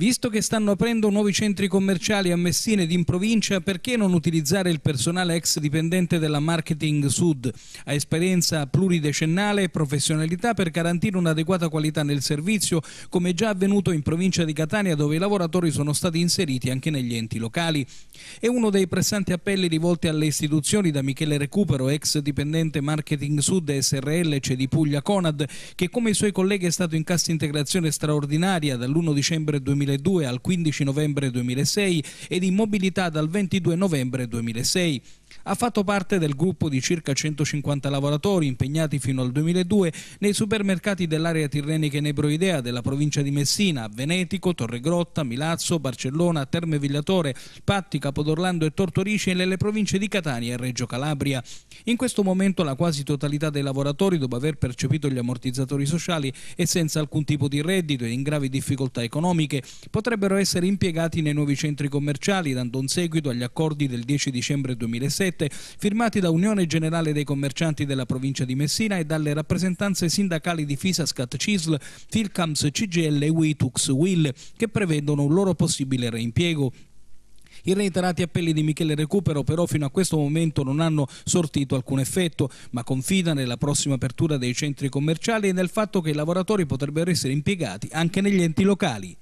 Visto che stanno aprendo nuovi centri commerciali a Messina ed in provincia, perché non utilizzare il personale ex dipendente della Marketing Sud? Ha esperienza pluridecennale e professionalità per garantire un'adeguata qualità nel servizio, come già avvenuto in provincia di Catania dove i lavoratori sono stati inseriti anche negli enti locali. È uno dei pressanti appelli rivolti alle istituzioni da Michele Recupero, ex dipendente Marketing Sud SRL di Puglia Conad, che come i suoi colleghi è stato in cassa integrazione straordinaria dall'1 dicembre 2020 2002 al 15 novembre 2006 ed in mobilità dal 22 novembre 2006. Ha fatto parte del gruppo di circa 150 lavoratori impegnati fino al 2002 nei supermercati dell'area tirrenica e nebroidea della provincia di Messina, Venetico, Torregrotta, Milazzo, Barcellona, Terme Vigliatore, Patti, Capodorlando e Tortorici e nelle province di Catania e Reggio Calabria. In questo momento la quasi totalità dei lavoratori, dopo aver percepito gli ammortizzatori sociali, è senza alcun tipo di reddito e in gravi difficoltà economiche potrebbero essere impiegati nei nuovi centri commerciali, dando un seguito agli accordi del 10 dicembre 2007 firmati da Unione Generale dei Commercianti della provincia di Messina e dalle rappresentanze sindacali di Fisascat CISL, Filcams CGL e Witux Will, che prevedono un loro possibile reimpiego. I reiterati appelli di Michele Recupero però fino a questo momento non hanno sortito alcun effetto, ma confida nella prossima apertura dei centri commerciali e nel fatto che i lavoratori potrebbero essere impiegati anche negli enti locali.